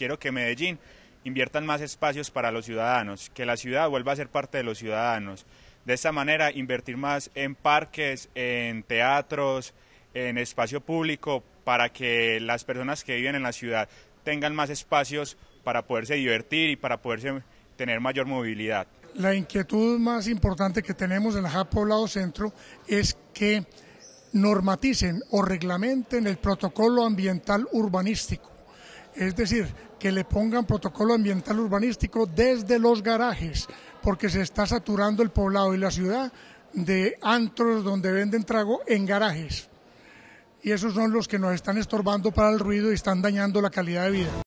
quiero que Medellín inviertan más espacios para los ciudadanos, que la ciudad vuelva a ser parte de los ciudadanos. De esta manera, invertir más en parques, en teatros, en espacio público, para que las personas que viven en la ciudad tengan más espacios para poderse divertir y para poderse tener mayor movilidad. La inquietud más importante que tenemos en la JAP Poblado Centro es que normaticen o reglamenten el protocolo ambiental urbanístico es decir, que le pongan protocolo ambiental urbanístico desde los garajes, porque se está saturando el poblado y la ciudad de antros donde venden trago en garajes. Y esos son los que nos están estorbando para el ruido y están dañando la calidad de vida.